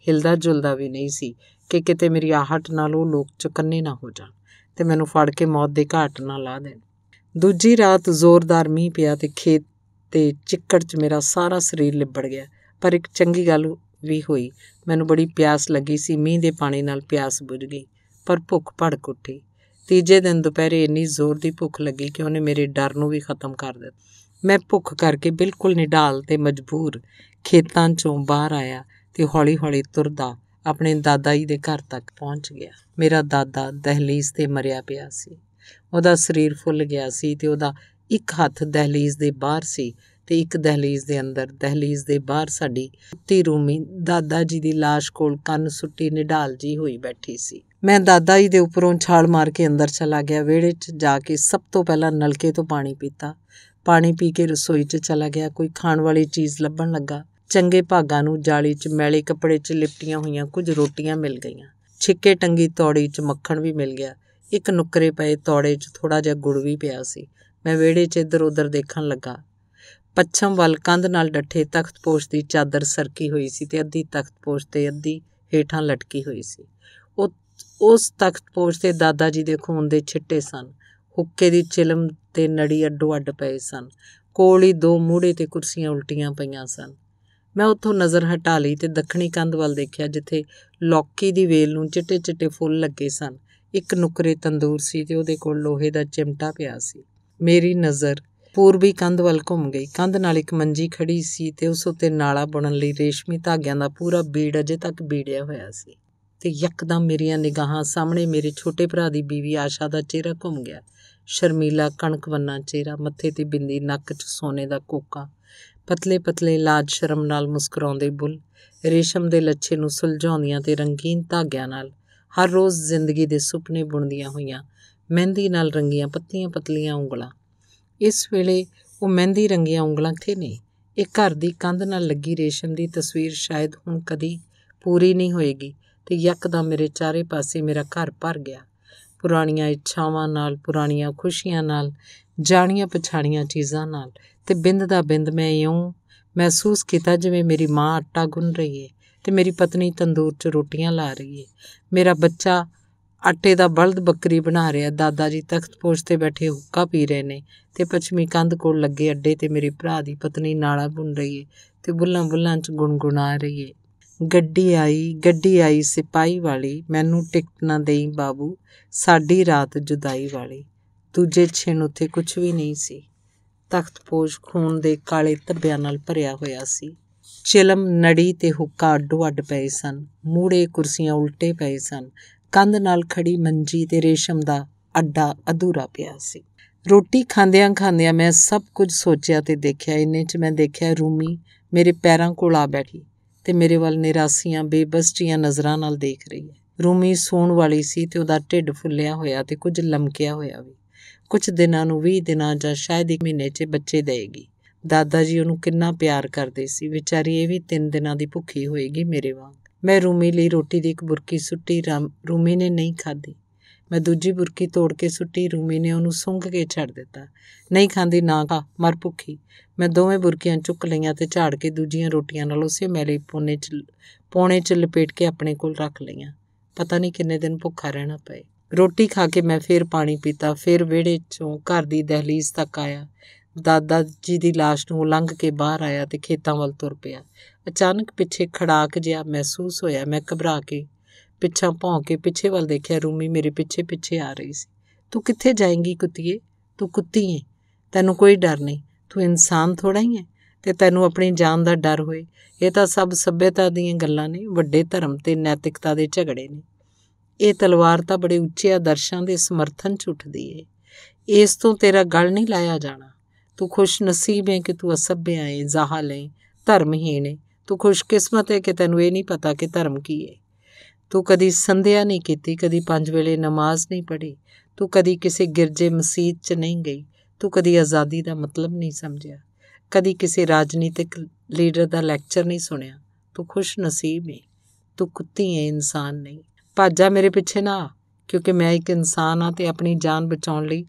ਹਿਲਦਾ ਜੁਲਦਾ ਵੀ ਨਹੀਂ ਸੀ ਕਿ ਕਿਤੇ ਮੇਰੀ ਆਹਟ ਨਾਲ ਉਹ ਲੋਕ ਚੁਕੰਨੇ ਨਾ ਹੋ ਜਾਣ ਤੇ ਮੈਨੂੰ ਫੜ ਕੇ ਮੌਤ ਦੇ ਘਾਟ ਨਾ ਲਾ ਦੇਣ ਦੂਜੀ ਰਾਤ ਜ਼ੋਰਦਾਰ ਮੀਂਹ ਪਿਆ ਤੇ ਖੇਤ ਤੇ ਚਿੱਕੜ 'ਚ ਮੇਰਾ ਸਾਰਾ ਸਰੀਰ ਲਿਬੜ ਗਿਆ ਪਰ ਇੱਕ ਚੰਗੀ ਗੱਲ ਵੀ ਹੋਈ ਮੈਨੂੰ ਬੜੀ ਪਿਆਸ ਲੱਗੀ ਸੀ ਮੀਂਹ ਦੇ ਪਾਣੀ ਨਾਲ ਪਿਆਸ ਬੁਝ ਗਈ ਪਰ ਭੁੱਖ ਭੜਕ ਉੱਠੀ ਤੀਜੇ ਦਿਨ ਦੁਪਹਿਰੇ ਇੰਨੀ ਜ਼ੋਰ ਦੀ ਭੁੱਖ ਲੱਗੀ ਕਿ ਉਹਨੇ ਮੇਰੇ ਡਰ ਨੂੰ ਵੀ ਖਤਮ ਕਰ ਦਿੱਤਾ ਮੈਂ ਭੁੱਖ ਕਰਕੇ ਬਿਲਕੁਲ ਨਿਢਾਲ ਤੇ ਮਜਬੂਰ ਖੇਤਾਂ ਚੋਂ ਬਾਹਰ ਆਇਆ ਤੇ ਹੌਲੀ-ਹੌਲੀ ਤੁਰਦਾ ਆਪਣੇ ਦਾਦਾ ਜੀ ਦੇ ਘਰ ਤੱਕ ਪਹੁੰਚ ਗਿਆ ਮੇਰਾ ਦਾਦਾ ਦਹਲੀਜ਼ ਤੇ ਮਰਿਆ ਪਿਆ ਸੀ ਉਹਦਾ ਸਰੀਰ ਫੁੱਲ ਗਿਆ ਸੀ ਤੇ ਉਹਦਾ ਇੱਕ ਹੱਥ ਦਹਲੀਜ਼ ਦੇ ਬਾਹਰ ਸੀ ਤੇ ਇੱਕ ਦਹਲੀਜ਼ ਦੇ ਅੰਦਰ ਦਹਲੀਜ਼ ਦੇ ਬਾਹਰ ਸਾਡੀ ਕੁੱਤੀ ਰੂਮੀ ਦਾਦਾ ਜੀ ਦੀ লাশ ਕੋਲ ਕੰਨ ਸੁੱਟੀ ਨਿਡਾਲ ਜੀ ਹੋਈ ਬੈਠੀ ਸੀ ਮੈਂ ਦਾਦਾ ਜੀ ਦੇ ਉੱਪਰੋਂ ਛਾਲ ਮਾਰ ਕੇ ਅੰਦਰ ਚਲਾ ਗਿਆ ਵਿਹੜੇ 'ਚ ਜਾ ਕੇ ਸਭ ਤੋਂ ਪਹਿਲਾਂ ਨਲਕੇ ਤੋਂ ਪਾਣੀ ਪੀਤਾ ਪਾਣੀ ਪੀ ਕੇ ਰਸੋਈ 'ਚ ਚਲਾ ਗਿਆ ਕੋਈ ਖਾਣ ਵਾਲੀ ਚੀਜ਼ ਲੱਭਣ ਲੱਗਾ ਚੰਗੇ ਭਾਗਾਂ ਨੂੰ ਜਾਲੀ 'ਚ ਮੈਲੇ ਕੱਪੜੇ 'ਚ ਲਿਪਟੀਆਂ ਹੋਈਆਂ ਕੁਝ ਰੋਟੀਆਂ ਮਿਲ ਗਈਆਂ ਛਿੱਕੇ ਟੰਗੀ ਤੌੜੀ 'ਚ ਮੱਖਣ ਵੀ ਮਿਲ ਗਿਆ ਇੱਕ ਨੁਕਰੇ ਪਏ ਤੌੜੇ 'ਚ ਥੋੜਾ ਜਿਹਾ ਗੁੜ ਵੀ ਪਿਆ ਸੀ ਮੈਂ ਵਿਹੜੇ 'ਚ ਇੱਧਰ ਉੱਧਰ ਦੇਖਣ ਲੱਗਾ ਪੱਛਮ ਵੱਲ ਕੰਧ ਨਾਲ ਡੱਠੇ ਤਖਤਪੋਸ਼ ਦੀ ਚਾਦਰ ਸਰਕੀ ਹੋਈ ਸੀ ਤੇ ਅੱਧੀ ਤਖਤਪੋਸ਼ ਤੇ ਅੱਧੀ ਹੇਠਾਂ ਲਟਕੀ ਹੋਈ ਸੀ ਉਹ ਉਸ ਤਖਤਪੋਸ਼ ਤੇ ਦਾਦਾ ਜੀ ਦੇ ਖੂਨ ਦੇ ਛਿੱਟੇ ਸਨ ਹੁੱਕੇ ਦੀ ਚਿਲਮ ਤੇ ਨੜੀ ਅੱਡੋ ਅੱਡ ਪਏ ਸਨ ਕੋਲ ਹੀ ਦੋ ਮੂੜੇ ਤੇ ਕੁਰਸੀਆਂ ਉਲਟੀਆਂ ਪਈਆਂ ਸਨ ਮੈਂ ਉੱਥੋਂ ਨਜ਼ਰ ਹਟਾ ਲਈ ਤੇ ਦੱਖਣੀ ਕੰਧ ਵੱਲ ਦੇਖਿਆ ਜਿੱਥੇ ਲੌਕੀ ਦੀ ਵੇਲ ਨੂੰ ਚਿੱਟੇ-ਚਿੱਟੇ ਫੁੱਲ ਲੱਗੇ ਸਨ ਇੱਕ ਨੁਕਰੇ ਤੰਦੂਰ ਸੀ ਤੇ ਉਹਦੇ ਕੋਲ ਲੋਹੇ ਦਾ ਚਿਮਟਾ ਪਿਆ ਸੀ ਮੇਰੀ ਨਜ਼ਰ ਪੂਰਬੀ ਕੰਧ ਵੱਲ ਘੁੰਮ ਗਈ ਕੰਧ ਨਾਲ ਇੱਕ ਮੰਜੀ ਖੜੀ ਸੀ ਤੇ ਉਸ ਉੱਤੇ ਨਾਲਾ ਬੁਣਨ ਲਈ ਰੇਸ਼ਮੀ ਧਾਗਿਆਂ ਦਾ ਪੂਰਾ ਬੀੜ ਅਜੇ ਤੱਕ ਬੀੜਿਆ ਹੋਇਆ ਸੀ ਤੇ ਯਕਦਮ ਮੇਰੀਆਂ ਨਿਗਾਹਾਂ ਸਾਹਮਣੇ ਮੇਰੇ ਛੋਟੇ ਭਰਾ ਦੀ ਬੀਵੀ ਆਸ਼ਾ ਦਾ ਚਿਹਰਾ ਘੁੰਮ ਗਿਆ ਸ਼ਰਮੀਲਾ ਕਣਕਵੰਨਾ ਚਿਹਰਾ ਮੱਥੇ ਤੇ ਬਿੰਦੀ ਨੱਕ 'ਚ ਸੋਨੇ ਦਾ ਕੋਕਾ ਪਤਲੇ ਪਤਲੇ ਲਾਜ ਸ਼ਰਮ ਨਾਲ ਮੁਸਕਰਾਉਂਦੇ ਬੁੱਲ ਰੇਸ਼ਮ ਦੇ ਲੱਛੇ ਨੂੰ ਸੁਲਝਾਉਂਦੀਆਂ ਤੇ ਰੰਗੀਨ ਧਾਗਿਆਂ ਨਾਲ ਹਰ ਰੋਜ਼ ਜ਼ਿੰਦਗੀ ਦੇ ਸੁਪਨੇ ਬੁਣਦੀਆਂ ਹੋਈਆਂ ਮਹਿੰਦੀ ਨਾਲ ਰੰਗੀਆਂ ਪੱਤੀਆਂ ਪਤਲੀਆਂ ਉਂਗਲਾਂ ਇਸ ਵੇਲੇ ਉਹ ਮਹਿੰਦੀ ਰੰਗੀਆਂ ਉਂਗਲਾਂ ਥੇ ਨੇ ਇਹ ਘਰ ਦੀ ਕੰਧ ਨਾਲ ਲੱਗੀ ਰੇਸ਼ਮ ਦੀ ਤਸਵੀਰ ਸ਼ਾਇਦ ਹੁਣ ਕਦੀ ਪੂਰੀ ਨਹੀਂ ਹੋਏਗੀ ਤੇ ਯਕਦਮ ਮੇਰੇ ਚਾਰੇ ਪਾਸੇ ਮੇਰਾ ਘਰ ਭਰ ਗਿਆ ਪੁਰਾਣੀਆਂ ਇੱਛਾਵਾਂ ਨਾਲ ਪੁਰਾਣੀਆਂ ਖੁਸ਼ੀਆਂ ਨਾਲ ਜਾਣੀਆਂ ਪਛਾਣੀਆਂ ਚੀਜ਼ਾਂ ਨਾਲ ਤੇ ਬਿੰਦ ਦਾ ਬਿੰਦ ਮੈਂ ਇਉਂ ਮਹਿਸੂਸ ਕੀਤਾ ਜਿਵੇਂ ਮੇਰੀ ਮਾਂ ਆਟਾ ਗੁੰਨ ਰਹੀ ਏ ਤੇ ਮੇਰੀ ਪਤਨੀ ਤੰਦੂਰ 'ਚ ਰੋਟੀਆਂ ਲਾ ਰਹੀ ਏ ਮੇਰਾ ਬੱਚਾ ਆਟੇ ਦਾ ਬਲਦ ਬੱਕਰੀ ਬਣਾ ਰਿਹਾ ਦਾਦਾ ਜੀ ਤਖਤ ਪੋਸ਼ ਤੇ ਬੈਠੇ ਹੁੱਕਾ ਪੀ ਰਹੇ ਨੇ ਤੇ ਪੱਛਮੀ ਕੰਧ ਕੋਲ ਲੱਗੇ ਅੱਡੇ ਤੇ ਮੇਰੇ ਭਰਾ ਦੀ ਪਤਨੀ ਨਾਲਾ ਬੁਣ ਰਹੀ ਏ ਤੇ ਬੁੱਲਾਂ ਬੁੱਲਾਂ 'ਚ ਗੁੰਗੁਣਾ ਰਹੀ ਏ ਗੱਡੀ ਆਈ ਗੱਡੀ ਆਈ ਸਿਪਾਈ ਵਾਲੀ ਮੈਨੂੰ ਟਿਕਟ ਨਾ ਦੇਈ ਬਾਬੂ ਸਾਡੀ ਰਾਤ ਜੁਦਾਈ ਵਾਲੀ ਦੂਜੇ ਛੇਨ ਉੱਥੇ ਕੁਝ ਵੀ ਨਹੀਂ ਸੀ ਤਖਤ ਪੋਸ਼ ਖੂਨ ਦੇ ਕਾਲੇ ਧੱਬਿਆਂ ਨਾਲ ਭਰਿਆ ਹੋਇਆ ਸੀ ਚਿਲਮ ਨੜੀ ਤੇ ਹੁੱਕਾ ਅੱਡੋ ਅੱਡ ਪਏ ਸਨ ਮੂੜੇ ਕੁਰਸੀਆਂ ਉਲਟੇ ਪਏ ਸਨ ਕੰਧ ਨਾਲ ਖੜੀ ਮੰਜੀ ਤੇ ਰੇਸ਼ਮ ਦਾ ਅੱਡਾ ਅਧੂਰਾ ਪਿਆ ਸੀ ਰੋਟੀ ਖਾਂਦਿਆਂ ਖਾਂਦਿਆਂ ਮੈਂ ਸਭ ਕੁਝ ਸੋਚਿਆ ਤੇ ਦੇਖਿਆ ਇੰਨੇ 'ਚ ਮੈਂ ਦੇਖਿਆ ਰੂਮੀ ਮੇਰੇ ਪੈਰਾਂ ਕੋਲ ਆ ਬੈਠੀ ਤੇ ਮੇਰੇ ਵੱਲ ਨਿਰਾਸੀਆਂ ਬੇਬਸ ਜੀਆਂ ਨਜ਼ਰਾਂ ਨਾਲ ਦੇਖ ਰਹੀ ਹੈ ਰੂਮੀ ਸੌਣ ਵਾਲੀ ਸੀ ਤੇ ਉਹਦਾ ਢਿੱਡ ਫੁੱਲਿਆ ਹੋਇਆ ਤੇ ਕੁਝ ਲਮਕਿਆ ਹੋਇਆ ਵੀ ਕੁਝ ਦਿਨਾਂ ਨੂੰ 20 ਦਿਨਾਂ ਜਾਂ ਸ਼ਾਇਦ ਇੱਕ ਮਹੀਨੇ 'ਚ ਬੱਚੇ ਦੇਗੀ ਦਾਦਾ ਜੀ ਉਹਨੂੰ ਕਿੰਨਾ ਪਿਆਰ ਕਰਦੇ ਸੀ ਵਿਚਾਰੀ ਇਹ ਵੀ 3 ਦਿਨਾਂ ਦੀ ਭੁੱਖੀ ਹੋਏਗੀ ਮੇਰੇ ਵਾਂਗ ਮੈਂ ਰੂਮੀ ਲਈ ਰੋਟੀ ਦੀ ਇੱਕ ਬੁਰਕੀ ਸੁੱਟੀ ਰੂਮੀ ਨੇ ਨਹੀਂ ਖਾਧੀ ਮੈਂ ਦੂਜੀ ਬੁਰਕੀ ਤੋੜ ਕੇ ਸੁੱਟੀ ਰੂਮੀ ਨੇ ਉਹਨੂੰ ਸੁੰਘ ਕੇ ਛੱਡ ਦਿੱਤਾ ਨਹੀਂ ਖਾਂਦੀ ਨਾ ਖਾ ਮਰ ਭੁੱਖੀ ਮੈਂ ਦੋਵੇਂ ਬੁਰਕੀਆਂ ਚੁੱਕ ਲਈਆਂ ਤੇ ਝਾੜ ਕੇ ਦੂਜੀਆਂ ਰੋਟੀਆਂ ਨਾਲ ਉਸੇ ਮੈਲੇ ਪੋਨੇ ਚ ਪੋਣੇ ਚ ਲਪੇਟ ਕੇ ਆਪਣੇ ਕੋਲ ਰੱਖ ਲਈਆਂ ਪਤਾ ਨਹੀਂ ਕਿੰਨੇ ਦਿਨ ਭੁੱਖਾ ਰਹਿਣਾ ਪਏ ਰੋਟੀ ਖਾ ਕੇ ਮੈਂ ਫੇਰ ਪਾਣੀ ਪੀਤਾ ਫੇਰ ਵਿਹੜੇ ਚੋਂ ਘਰ ਦੀ ਦਹਲੀਜ਼ ਤੱਕ ਆਇਆ ਦਾਦਾ ਜੀ ਦੀ লাশ ਨੂੰ ਲੰਘ ਕੇ ਬਾਹਰ ਆਇਆ ਤੇ ਖੇਤਾਂ ਵੱਲ ਤੁਰ ਪਿਆ ਅਚਾਨਕ ਪਿੱਛੇ ਖੜਾਕ ਜਿਹਾ ਮਹਿਸੂਸ ਹੋਇਆ ਮੈਂ ਘਬਰਾ ਕੇ ਪਿੱਛਾ ਭੌਂ ਕੇ ਪਿੱਛੇ ਵੱਲ ਦੇਖਿਆ ਰੂਮੀ ਮੇਰੇ ਪਿੱਛੇ ਪਿੱਛੇ ਆ ਰਹੀ ਸੀ ਤੂੰ ਕਿੱਥੇ ਜਾਏਂਗੀ ਕੁੱਤੀਏ ਤੂੰ ਕੁੱਤੀ ਹੈ ਤੈਨੂੰ ਕੋਈ ਡਰ ਨਹੀਂ ਤੂੰ ਇਨਸਾਨ ਥੋੜਾ ਹੀ ਹੈ ਤੇ ਤੈਨੂੰ ਆਪਣੀ ਜਾਨ ਦਾ ਡਰ ਹੋਏ ਇਹ ਤਾਂ ਸਭ ਸੱਭਿਅਤਾ ਦੀਆਂ ਗੱਲਾਂ ਨੇ ਵੱਡੇ ਧਰਮ ਤੇ ਨੈਤਿਕਤਾ ਦੇ ਝਗੜੇ ਨੇ ਇਹ ਤਲਵਾਰ ਤਾਂ ਬੜੇ ਉੱਚੇ ਆਦਰਸ਼ਾਂ ਦੇ ਸਮਰਥਨ ਚ ਉੱਠਦੀ ਏ ਇਸ ਤੋਂ ਤੇਰਾ ਗਲ ਨਹੀਂ ਲਾਇਆ ਜਾਣਾ ਤੂੰ ਖੁਸ਼ ਨਸੀਬ ਹੈ ਕਿ ਤੂੰ ਅਸਭਿਆ ਹੈ ਜ਼ਾਹਲ ਹੈ ਧਰਮਹੀਣ ਹੈ ਤੂੰ ਖੁਸ਼ਕਿਸਮਤ ਹੈ ਕਿ ਤੈਨੂੰ ਇਹ ਨਹੀਂ ਪਤਾ ਕਿ ਧਰਮ ਕੀ ਹੈ ਤੂੰ ਕਦੀ ਸੰਧਿਆ ਨਹੀਂ ਕੀਤੀ ਕਦੀ ਪੰਜ ਵੇਲੇ ਨਮਾਜ਼ ਨਹੀਂ ਪੜ੍ਹੀ ਤੂੰ ਕਦੀ ਕਿਸੇ ਗਿਰਜੇ ਮਸਜਿਦ 'ਚ ਨਹੀਂ ਗਈ ਤੂੰ ਕਦੀ ਆਜ਼ਾਦੀ ਦਾ ਮਤਲਬ ਨਹੀਂ ਸਮਝਿਆ ਕਦੀ ਕਿਸੇ ਰਾਜਨੀਤਿਕ ਲੀਡਰ ਦਾ ਲੈਕਚਰ ਨਹੀਂ ਸੁਣਿਆ ਤੂੰ ਖੁਸ਼ ਨਸੀਬ ਹੈ ਤੂੰ ਕੁੱਤੀ ਹੈ ਇਨਸਾਨ ਨਹੀਂ ਭਾਜਾ ਮੇਰੇ ਪਿੱਛੇ ਨਾ ਕਿਉਂਕਿ ਮੈਂ ਇੱਕ ਇਨਸਾਨ ਆ ਤੇ ਆਪਣੀ ਜਾਨ ਬਚਾਉਣ ਲਈ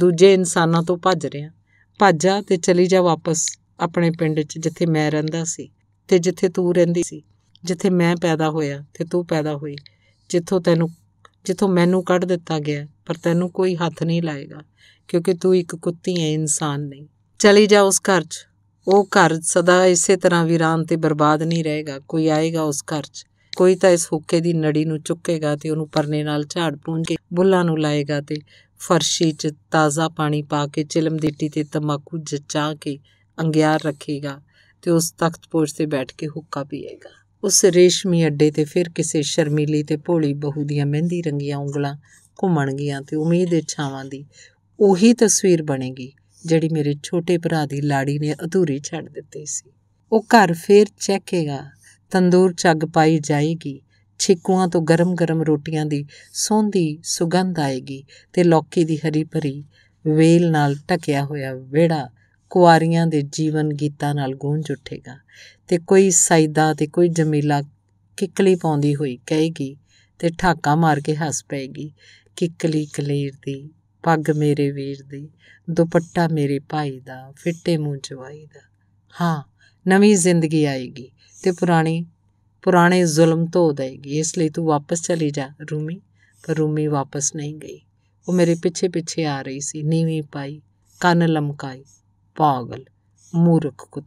ਦੂਜੇ ਇਨਸਾਨਾਂ ਤੋਂ ਭੱਜ ਰਿਹਾ ਭੱਜ ਜਾ ਤੇ ਚਲੀ ਜਾ ਵਾਪਸ ਆਪਣੇ ਪਿੰਡ 'ਚ ਜਿੱਥੇ ਮੈਂ ਰਹਿੰਦਾ ਸੀ ਤੇ ਜਿੱਥੇ ਤੂੰ ਰਹਿੰਦੀ ਸੀ ਜਿੱਥੇ ਮੈਂ ਪੈਦਾ ਹੋਇਆ ਤੇ ਤੂੰ ਪੈਦਾ ਹੋਈ ਜਿੱਥੋਂ ਤੈਨੂੰ ਜਿੱਥੋਂ ਮੈਨੂੰ ਕੱਢ ਦਿੱਤਾ ਗਿਆ ਪਰ ਤੈਨੂੰ ਕੋਈ ਹੱਥ ਨਹੀਂ ਲਾਏਗਾ ਕਿਉਂਕਿ ਤੂੰ ਇੱਕ ਕੁੱਤੀ ਹੈ ਇਨਸਾਨ ਨਹੀਂ ਚਲੀ ਜਾ ਉਸ ਘਰ 'ਚ ਉਹ ਘਰ ਸਦਾ ਇਸੇ ਤਰ੍ਹਾਂ ਵਿਰਾਨ ਤੇ ਬਰਬਾਦ ਨਹੀਂ ਰਹੇਗਾ ਕੋਈ ਆਏਗਾ ਉਸ ਘਰ 'ਚ ਕੋਈ ਤਾਂ ਇਸ ਹੁੱਕੇ ਦੀ ਨੜੀ ਨੂੰ ਚੁੱਕੇਗਾ ਤੇ ਉਹਨੂੰ ਪਰਨੇ ਨਾਲ ਝਾੜ ਪੂੰਝੇ ਬੁੱਲਾਂ ਨੂੰ ਲਾਏਗਾ ਤੇ ਫਰਸ਼ੀ 'ਚ ਤਾਜ਼ਾ ਪਾਣੀ ਪਾ ਕੇ ਚਿਲਮ ਦਿੱਟੀ ਤੇ ਤਮਾਕੂ ਜਚਾ ਕੇ ਅੰਗਿਆਰ ਰੱਖੇਗਾ ਤੇ ਉਸ ਤਖਤ ਪੋਛ ਤੇ ਬੈਠ ਕੇ ਹੁੱਕਾ ਪੀਏਗਾ ਉਸ ਰੇਸ਼ਮੀ ਅੱਡੇ ਤੇ ਫਿਰ ਕਿਸੇ ਸ਼ਰਮੀਲੀ ਤੇ ਭੋਲੀ ਬਹੂ ਦੀਆਂ ਮਹਿੰਦੀ ਰੰਗੀਆਂ ਉਂਗਲਾਂ ਘੁੰਮਣਗੀਆਂ ਤੇ ਉਮੀਦ ਦੇ ਛਾਵਾਂ ਦੀ ਉਹੀ ਤਸਵੀਰ ਬਣੇਗੀ ਜਿਹੜੀ ਮੇਰੇ ਛੋਟੇ ਭਰਾ ਦੀ ਲਾੜੀ ਨੇ ਅਧੂਰੀ ਛੱਡ ਦਿੱਤੀ ਸੀ ਉਹ ਘਰ ਫੇਰ ਚੈਕੇਗਾ ਤੰਦੂਰ ਚੱਗ ਪਾਈ ਜਾਏਗੀ ਛਿੱਕੂਆਂ ਤੋਂ ਗਰਮ-ਗਰਮ ਰੋਟੀਆਂ ਦੀ ਸੌਂਧੀ ਸੁਗੰਧ ਆਏਗੀ ਤੇ ਲੌਕੀ ਦੀ ਹਰੀ ਭਰੀ ਵੇਲ ਨਾਲ ਟਕਿਆ ਹੋਇਆ ਵਿਹੜਾ ਕੁਆਰੀਆਂ ਦੇ ਜੀਵਨ ਗੀਤਾਂ ਨਾਲ ਗੂੰਜ ਉੱਠੇਗਾ ਤੇ ਕੋਈ ਸਾਇਦਾ ਤੇ ਕੋਈ ਜਮੀਲਾ ਕਿਕਲੀ ਪਾਉਂਦੀ ਹੋਈ ਕਹੇਗੀ ਤੇ ਠਾਕਾ ਮਾਰ ਕੇ ਹੱਸ ਪਏਗੀ ਕਲੀ ਕਲੇਰ ਦੀ ਪੱਗ ਮੇਰੇ ਵੀਰ ਦੀ ਦੁਪੱਟਾ ਮੇਰੇ ਭਾਈ ਦਾ ਫਿੱਟੇ ਮੂੰਹ ਜਵਾਈ ਦਾ ਹਾਂ ਨਵੀਂ ਜ਼ਿੰਦਗੀ ਆਏਗੀ ਤੇ ਪੁਰਾਣੀ ਪੁਰਾਣੇ ਜ਼ੁਲਮ ਧੋ ਦੇਗੀ ਇਸ ਲਈ ਤੂੰ ਵਾਪਸ ਚਲੀ ਜਾ ਰੂਮੀ ਪਰ ਰੂਮੀ ਵਾਪਸ ਨਹੀਂ ਗਈ ਉਹ ਮੇਰੇ ਪਿੱਛੇ ਪਿੱਛੇ ਆ ਰਹੀ ਸੀ ਨੀਵੀਂ ਪਾਈ ਕੰਨ ਲਮਕਾਈ ਪਾਗਲ ਮੂਰਖ ਕੁ